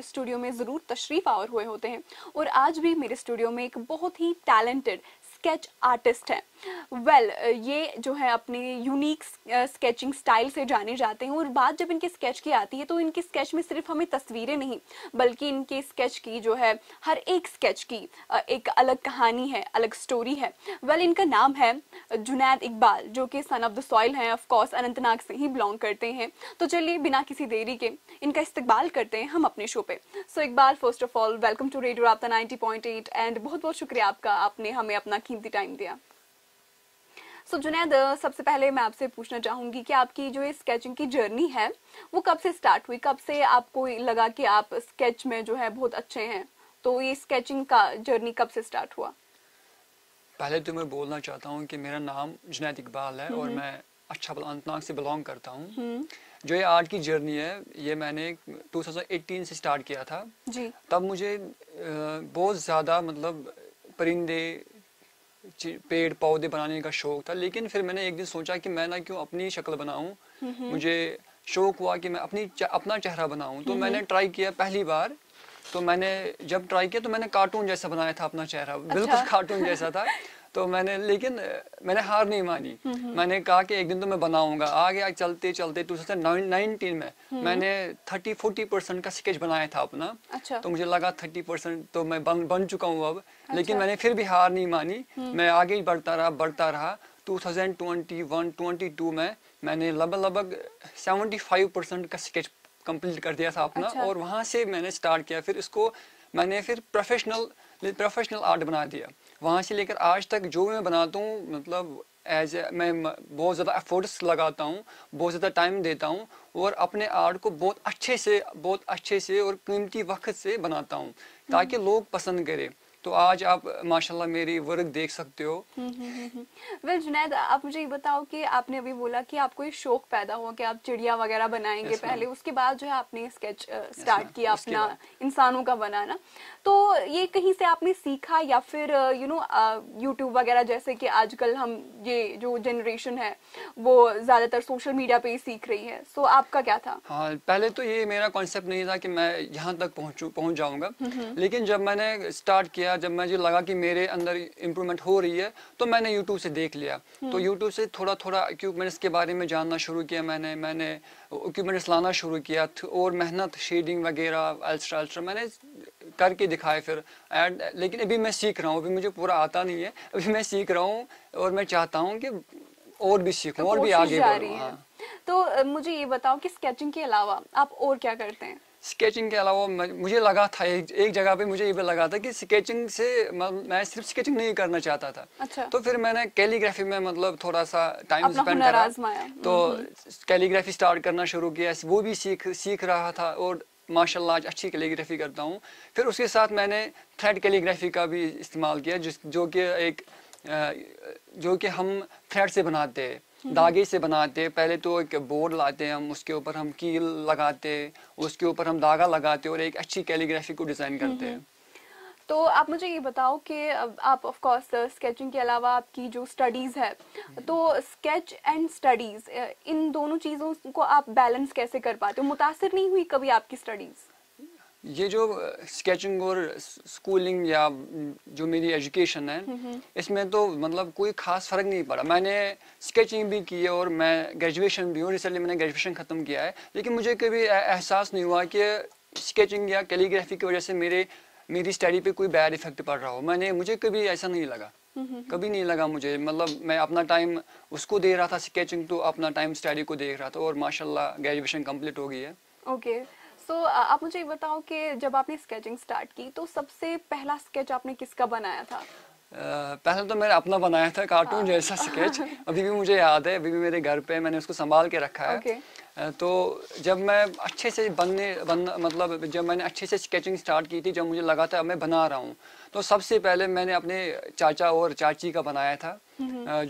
हमारे स्टूडियो में ज़रूर तशरीफ आवर हुए होते हैं और आज भी मेरे स्टूडियो में एक बहुत ही टैलेंटेड स्केच आर्टिस्ट हैं वेल well, ये जो है अपने यूनिक स्केचिंग स्टाइल से जाने जाते हैं और बात जब इनके स्केच की आती है तो इनके स्केच में सिर्फ हमें तस्वीरें नहीं बल्कि इनके स्केच की जो है हर एक स्केच की एक अलग कहानी है अलग स्टोरी है वेल well, इनका नाम है जुनैद इकबाल जो कि सन ऑफ द सॉइल हैं ऑफकोर्स अनंतनाग से ही बिलोंग करते हैं तो चलिए बिना किसी देरी के इनका इस्तेबाल करते हैं हम अपने शो पे so so, Iqbal first of all welcome to radio आपका नाइनटी पॉइंट एट एंड बहुत बहुत शुक्रिया आपका आपने हमें अपना कीमती टाइम दिया सो so, जुनैद सबसे पहले मैं आपसे पूछना चाहूंगी कि आपकी जो ये स्केचिंग की जर्नी है वो कब से स्टार्ट हुई कब से आपको लगा कि आप स्केच में जो है बहुत अच्छे हैं तो ये स्केचिंग का जर्नी कब से स्टार्ट हुआ पहले तो मैं बोलना चाहता हूँ कि मेरा नाम जुनैद इकबाल है और हम्म। मैं अच्छा अनंतनाग से बिलोंग करता हूँ हम्म। जो ये आर्ट की जर्नी है ये मैंने 2018 से स्टार्ट किया था जी तब मुझे बहुत ज़्यादा मतलब परिंदे पेड़ पौधे बनाने का शौक था लेकिन फिर मैंने एक दिन सोचा कि मैं ना क्यों अपनी शक्ल बनाऊं मुझे शौक हुआ कि मैं अपनी अपना चेहरा बनाऊं तो मैंने ट्राई किया पहली बार तो मैंने जब ट्राई किया तो मैंने कार्टून जैसा बनाया था अपना चेहरा अच्छा। बिल्कुल कार्टून जैसा था तो मैंने लेकिन मैंने हार नहीं मानी हम्म, हम्म। मैंने कहा कि एक दिन तो मैं बनाऊंगा आगे आगे चलते चलते टू नाइनटीन में हम्म। मैंने थर्टी फोर्टी परसेंट का स्केच बनाया था अपना अच्छा। तो मुझे लगा थर्टी परसेंट तो मैं बन बन चुका हूँ अब अच्छा। लेकिन मैंने फिर भी हार नहीं मानी मैं आगे ही बढ़ता रहा बढ़ता रहा two thousand twenty one twenty two में मैंने लगभग लगभग सेवेंटी फाइव परसेंट का स्केच कंप्लीट कर दिया था अपना अच्छा। और वहाँ से मैंने स्टार्ट किया फिर इसको मैंने फिर प्रोफेशनल प्रोफेशनल आर्ट बना दिया वहाँ से लेकर आज तक जो भी मैं बनाता हूँ मतलब एज ए मैं बहुत ज़्यादा एफर्ट्स लगाता हूँ बहुत ज़्यादा टाइम देता हूँ और अपने आर्ट को बहुत अच्छे से बहुत अच्छे से और कीमती वक्त से बनाता हूँ ताकि हम्म। लोग पसंद करें तो आज आप माशाल्लाह मेरी वर्क देख सकते हो वेल हम्म, हम्म, हम्म, जुनैद आप मुझे ये बताओ कि आपने अभी बोला कि आपको ये शौक पैदा हुआ कि आप चिड़िया वगैरह बनाएंगे yes, पहले उसके बाद जो है आपने स्केच स्टार्ट yes, किया अपना इंसानों का बनाना तो ये कहीं से आपने सीखा या फिर यू नो यूट्यूब वगैरह जैसे कि आजकल हम ये जो जनरेशन है वो ज़्यादातर सोशल मीडिया पे ही सीख रही है सो so, आपका क्या था हाँ पहले तो ये मेरा कॉन्सेप्ट नहीं था कि मैं यहाँ तक पहुंचू पहुंच जाऊंगा लेकिन जब मैंने स्टार्ट किया आया जब मुझे लगा कि मेरे अंदर इम्प्रूवमेंट हो रही है तो मैंने यूट्यूब से देख लिया तो यूट्यूब हम्म। से थोड़ा थोड़ा इक्विपमेंट्स के बारे में जानना शुरू किया मैंने मैंने इक्विपमेंट्स लाना शुरू किया और मेहनत शेडिंग वगैरह अल्ट्रा अल्ट्रा मैंने करके दिखाए फिर एंड लेकिन अभी मैं सीख रहा हूँ अभी मुझे पूरा आता नहीं है अभी मैं सीख रहा हूँ और मैं चाहता हूँ कि और भी सीखूँ तो और भी आगे बढ़ूँ हाँ। तो मुझे ये बताओ कि स्केचिंग के अलावा आप और क्या करते हैं स्केचिंग के अलावा मुझे लगा था एक, एक जगह पे मुझे ये भी लगा था कि स्केचिंग से मैं सिर्फ स्केचिंग नहीं करना चाहता था अच्छा। तो फिर मैंने कैलीग्राफी में मतलब थोड़ा सा टाइम स्पेंड करा तो कैलीग्राफी स्टार्ट करना शुरू किया वो भी सीख सीख रहा था और माशाल्लाह आज अच्छी कैलीग्राफी करता हूँ फिर उसके साथ मैंने थ्रेड कैलीग्राफी का भी इस्तेमाल किया जिस जो कि एक जो कि हम थ्रेड से बनाते हैं धागे से बनाते पहले तो एक बोर्ड लाते हैं हम उसके ऊपर हम कील लगाते उसके ऊपर हम धागा लगाते और एक अच्छी कैलीग्राफी को डिज़ाइन हम्म, करते हैं हम्म। तो आप मुझे ये बताओ कि आप ऑफ कोर्स स्केचिंग के अलावा आपकी जो स्टडीज़ है तो स्केच एंड स्टडीज़ इन दोनों चीज़ों को आप बैलेंस कैसे कर पाते हो मुतासर नहीं हुई कभी आपकी स्टडीज़ ये जो स्केचिंग और स्कूलिंग या जो मेरी एजुकेशन है हम्म, हम्म। इसमें तो मतलब कोई खास फर्क नहीं पड़ा मैंने स्केचिंग भी की है और मैं ग्रेजुएशन भी हूँ रिसेंटली मैंने ग्रेजुएशन ख़त्म किया है लेकिन मुझे कभी एहसास नहीं हुआ कि स्केचिंग या कैलीग्राफी की वजह से मेरे मेरी स्टडी पे कोई बैड इफेक्ट पड़ रहा हो मैंने मुझे कभी ऐसा नहीं लगा हम्म, कभी नहीं लगा मुझे मतलब मैं अपना टाइम उसको दे रहा था स्केचिंग तो अपना टाइम स्टडी को देख रहा था और माशाल्लाह ग्रेजुएशन कंप्लीट हो गई है ओके okay. सो तो so, आप मुझे ये बताओ कि जब आपने स्केचिंग स्टार्ट की तो सबसे पहला स्केच आपने किसका बनाया था पहले तो मैंने अपना बनाया था कार्टून हाँ। जैसा स्केच अभी भी मुझे याद है अभी भी मेरे घर पे मैंने उसको संभाल के रखा है okay. तो जब मैं अच्छे से बनने बन मतलब जब मैंने अच्छे से स्केचिंग स्टार्ट की थी जब मुझे लगा था मैं बना रहा हूँ तो सबसे पहले मैंने अपने चाचा और चाची का बनाया था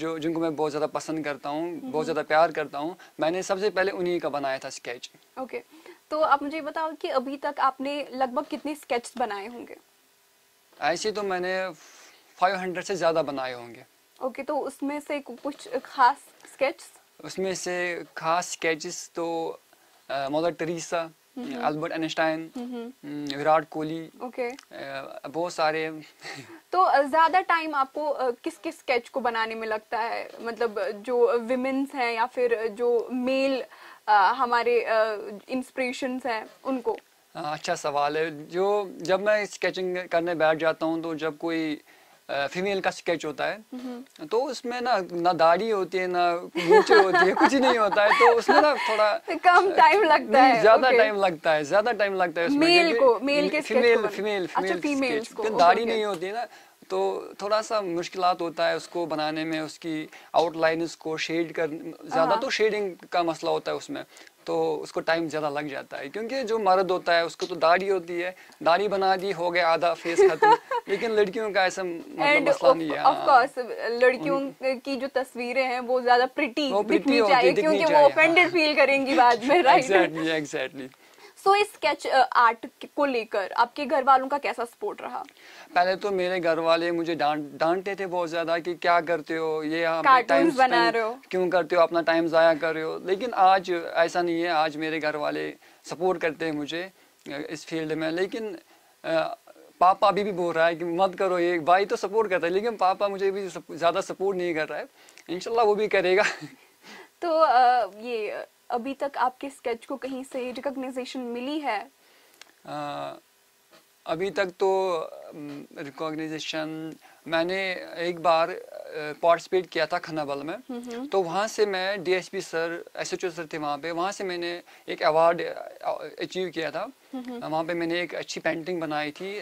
जो जिनको मैं बहुत ज़्यादा पसंद करता हूँ बहुत ज़्यादा प्यार करता हूँ मैंने सबसे पहले उन्हीं का बनाया था स्केच ओके okay. तो आप मुझे बताओ कि अभी तक आपने लगभग कितने स्केच बनाए होंगे ऐसे तो मैंने 500 से ज़्यादा बनाए होंगे ओके okay, तो उसमें से कुछ खास स्केच उसमें से खास स्केचेस तो मदर टेरेसा हम्म। अल्बर्ट आइंस्टाइन हम्म। हम्म, विराट कोहली ओके बहुत सारे तो ज्यादा टाइम आपको किस किस स्केच को बनाने में लगता है मतलब जो विमेंस हैं या फिर जो मेल uh, हमारे इंस्पिरेशन हैं उनको हाँ, अच्छा सवाल है जो जब मैं स्केचिंग करने बैठ जाता हूँ तो जब कोई फीमेल का स्केच होता है हम्म। तो उसमें ना ना दाढ़ी होती है ना होती है कुछ नहीं होता है तो उसमें ना थोड़ा कम टाइम लगता है ज्यादा टाइम लगता है ज्यादा टाइम लगता है उसमें मेल को मेल के फीमेल फीमेल फीमेल दाढ़ी नहीं होती है ना तो थोड़ा सा मुश्किल होता है उसको बनाने में उसकी आउटलाइन को शेड कर ज़्यादा हाँ। तो शेडिंग का मसला होता है उसमें तो उसको टाइम ज़्यादा लग जाता है क्योंकि जो मर्द होता है उसको तो दाढ़ी होती है दाढ़ी बना दी हो गया आधा फेस खत्म लेकिन लड़कियों का ऐसा मतलब मसला नहीं है ऑफ कोर्स हाँ। लड़कियों की जो तस्वीरें हैं वो ज़्यादा प्रिटी दिखनी चाहिए क्योंकि वो ऑफेंडेड फील हाँ। करेंगी बाद में राइट एग्जैक्टली एग्जैक्टली सो इस स्केच uh, आर्ट को लेकर आपके घर वालों का कैसा सपोर्ट रहा पहले तो मेरे घर वाले मुझे डांटते थे बहुत ज्यादा कि क्या करते हो ये टाइम बना रहे हो क्यों करते हो अपना टाइम जाया कर रहे हो लेकिन आज ऐसा नहीं है आज मेरे घर वाले सपोर्ट करते हैं मुझे uh, इस फील्ड में लेकिन uh, पापा अभी भी बोल रहा है कि मत करो ये भाई तो सपोर्ट करता है लेकिन पापा मुझे भी ज़्यादा सपोर्ट नहीं कर रहा है इनशाला वो भी करेगा तो ये अभी तक आपके स्केच को कहीं से रिकॉग्नाइजेशन मिली है आ, अभी तक तो रिकॉग्नाइजेशन मैंने एक बार पार्टिसिपेट किया था खनाबल में हम्म, हम्म। तो वहाँ से मैं डीएसपी सर एसएचओ सर थे वहाँ पे वहाँ से मैंने एक अवार्ड अचीव किया था हम्म, वहाँ पे मैंने एक अच्छी पेंटिंग बनाई थी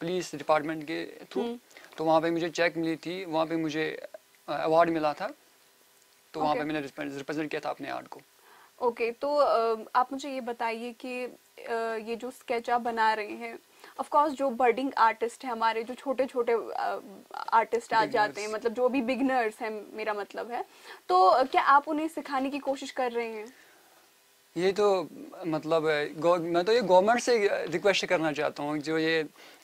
पुलिस डिपार्टमेंट के थ्रू तो वहाँ पे मुझे चेक मिली थी वहाँ पे मुझे अवार्ड मिला था तो वहाँ पे मैंने रिप्रेजेंट किया था अपने आर्ट को ओके okay, तो आप मुझे ये बताइए कि ये जो स्केच आप बना रहे हैं ऑफ कोर्स जो बर्डिंग आर्टिस्ट है हमारे जो छोटे छोटे आर्टिस्ट आ जाते हैं मतलब जो भी बिगनर्स हैं मेरा मतलब है तो क्या आप उन्हें सिखाने की कोशिश कर रहे हैं ये तो मतलब मैं तो ये गवर्नमेंट से रिक्वेस्ट करना चाहता हूँ जो ये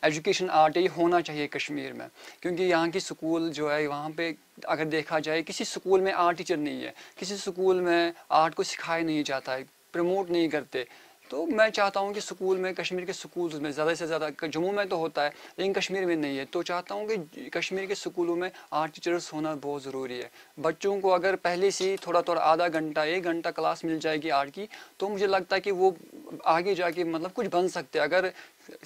एजुकेशन आर्ट है ये होना चाहिए कश्मीर में क्योंकि यहाँ की स्कूल जो है वहाँ पे अगर देखा जाए किसी स्कूल में आर्ट टीचर नहीं है किसी स्कूल में आर्ट को सिखाया नहीं जाता है प्रमोट नहीं करते तो मैं चाहता हूँ कि स्कूल में कश्मीर के स्कूल में ज़्यादा से ज़्यादा जम्मू में तो होता है लेकिन कश्मीर में नहीं है तो चाहता हूँ कि कश्मीर के स्कूलों में आर्ट टीचर्स होना बहुत ज़रूरी है बच्चों को अगर पहले से थोड़ा थोड़ा आधा घंटा एक घंटा क्लास मिल जाएगी आर्ट की तो मुझे लगता है कि वो आगे जाके मतलब कुछ बन सकते हैं अगर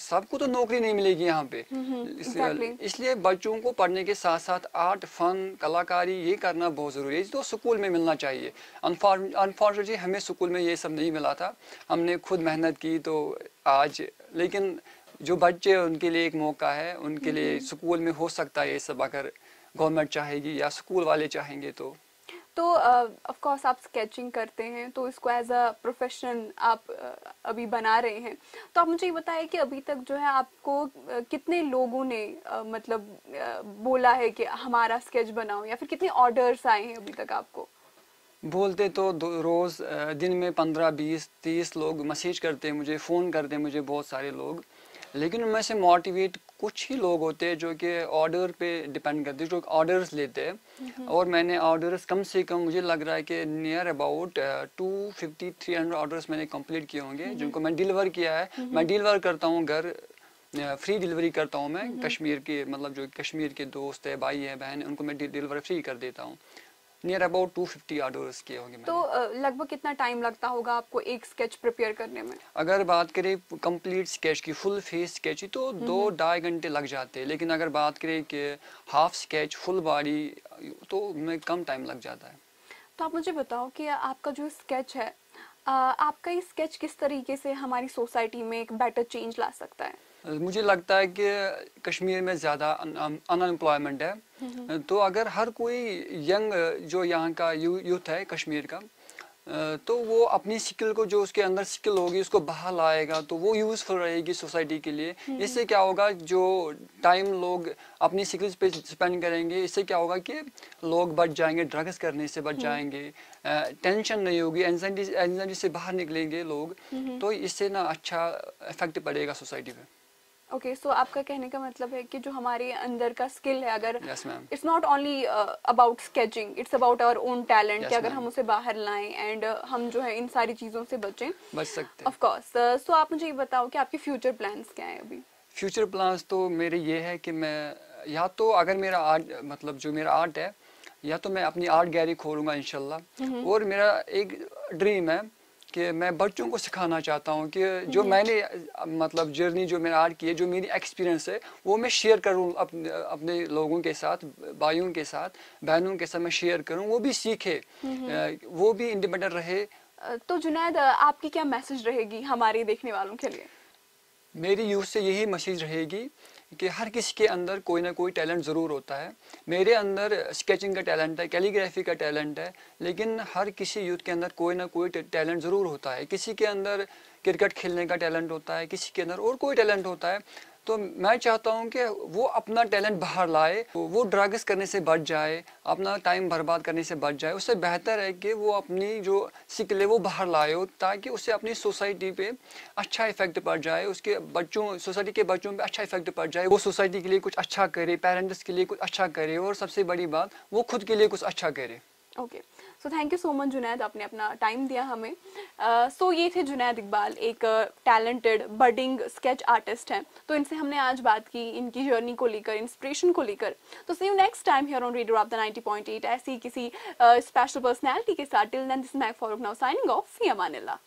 सबको तो नौकरी नहीं मिलेगी यहाँ पे हम्म, हम्म, exactly. इसलिए बच्चों को पढ़ने के साथ साथ आर्ट फन कलाकारी ये करना बहुत ज़रूरी है तो स्कूल में मिलना चाहिए अनफॉर्चुनेटली हमें स्कूल में ये सब नहीं मिला था हमने खुद मेहनत की तो आज लेकिन जो बच्चे उनके लिए एक मौका है उनके हम्म, लिए स्कूल में हो सकता है ये सब अगर गवर्नमेंट चाहेगी या स्कूल वाले चाहेंगे तो तो ऑफ कोर्स आप स्केचिंग करते हैं तो इसको एज अ प्रोफेशन आप uh, अभी बना रहे हैं तो आप मुझे ये बताएं कि अभी तक जो है आपको uh, कितने लोगों ने uh, मतलब बोला है कि हमारा स्केच बनाओ या फिर कितने ऑर्डर्स आए हैं अभी तक आपको बोलते तो रोज़ दिन में पंद्रह बीस तीस लोग मैसेज करते हैं मुझे फ़ोन करते हैं मुझे बहुत सारे लोग लेकिन उनमें से मोटिवेट कुछ ही लोग होते हैं जो कि ऑर्डर पे डिपेंड करते हैं जो ऑर्डर्स लेते हैं हम्म। और मैंने ऑर्डर्स कम से कम मुझे लग रहा है कि near about two fifty three hundred orders मैंने कंप्लीट किए होंगे हम्म। जिनको मैंने डिलीवर किया है हम्म। मैं डिलीवर करता हूँ घर फ्री uh, डिलीवरी करता हूँ मैं कश्मीर के मतलब जो कश्मीर के दोस्त है भाई है बहन उनको मैं डिलीवर फ्री कर देता हूँ near about two fifty art orders किए होंगे तो लगभग कितना टाइम लगता होगा आपको एक स्केच प्रिपेयर करने में अगर बात करें कंप्लीट स्केच की फुल फेस स्केच तो हम्म, दो हम्म। ढाई घंटे लग जाते हैं लेकिन अगर बात करें कि हाफ स्केच फुल बॉडी तो में कम टाइम लग जाता है तो आप मुझे बताओ कि आपका जो स्केच है आपका ये स्केच किस तरीके से हमारी सोसाइटी में एक बेटर चेंज ला सकता है मुझे लगता है कि कश्मीर में ज़्यादा अनएम्प्लॉयमेंट है हम्म। तो अगर हर कोई यंग जो यहाँ का यूथ है कश्मीर का तो वो अपनी स्किल को जो उसके अंदर स्किल होगी उसको बाहर लाएगा तो वो यूज़फुल रहेगी सोसाइटी के लिए हम्म। इससे क्या होगा जो टाइम लोग अपनी स्किल्स पे स्पेंड करेंगे इससे क्या होगा कि लोग बच जाएंगे ड्रग्स करने से बच हम्म। जाएंगे टेंशन नहीं होगी एनजाइटी एनजाइटी से बाहर निकलेंगे लोग हम्म। तो इससे ना अच्छा इफेक्ट पड़ेगा सोसाइटी पर ओके okay, सो so आपका कहने का मतलब है कि जो हमारे अंदर का स्किल है अगर it's not only about sketching it's about our own talent कि अगर हम उसे बाहर लाएं एंड uh, हम जो है इन सारी चीजों से बचें बच सकते हैं ऑफ कोर्स सो आप मुझे ये बताओ कि आपके फ्यूचर प्लान्स क्या हैं अभी फ्यूचर प्लान्स तो मेरे ये है कि मैं या तो अगर मेरा आर्ट मतलब जो मेरा आर्ट है या तो मैं अपनी आर्ट गैलरी खोलूंगा इंशाल्लाह हम्म। और मेरा एक ड्रीम है कि मैं बच्चों को सिखाना चाहता हूँ कि जो मैंने मतलब जर्नी जो मैंने आर्ट की है जो मेरी एक्सपीरियंस है वो मैं शेयर करूँ अपने अपने लोगों के साथ भाइयों के साथ बहनों के साथ मैं शेयर करूँ वो भी सीखे वो भी इंडिपेंडेंट रहे तो जुनैद आपकी क्या मैसेज रहेगी हमारे देखने वालों के लिए मेरी यूथ से यही मैसेज रहेगी कि हर किसी के अंदर कोई ना कोई टैलेंट ज़रूर होता है मेरे अंदर स्केचिंग का टैलेंट है कैलीग्राफी का टैलेंट है लेकिन हर किसी यूथ के अंदर कोई ना कोई टैलेंट ज़रूर होता है किसी के अंदर क्रिकेट खेलने का टैलेंट होता है किसी के अंदर और कोई टैलेंट होता है तो मैं चाहता हूँ कि वो अपना टैलेंट बाहर लाए वो ड्रग्स करने से बच जाए अपना टाइम बर्बाद करने से बच जाए उससे बेहतर है कि वो अपनी जो सिकल है वो बाहर लाए हो ताकि उससे अपनी सोसाइटी पे अच्छा इफेक्ट पड़ जाए उसके बच्चों सोसाइटी के बच्चों पे अच्छा इफेक्ट पड़ जाए वो सोसाइटी के लिए कुछ अच्छा करे पेरेंट्स के लिए कुछ अच्छा करे और सबसे बड़ी बात वो खुद के लिए कुछ अच्छा करे okay okay. So thank you so much Junaid आपने अपना टाइम दिया हमें सो uh, so ये थे जुनैद इकबाल एक टैलेंटेड बडिंग स्केच आर्टिस्ट हैं तो इनसे हमने आज बात की इनकी जर्नी को लेकर इंस्पिरेशन को लेकर तो see you next time here on radio of the ninety point eight ऐसी किसी स्पेशल uh, पर्सनैलिटी के साथ till then this Mac for now signing off फी अमानिल्ला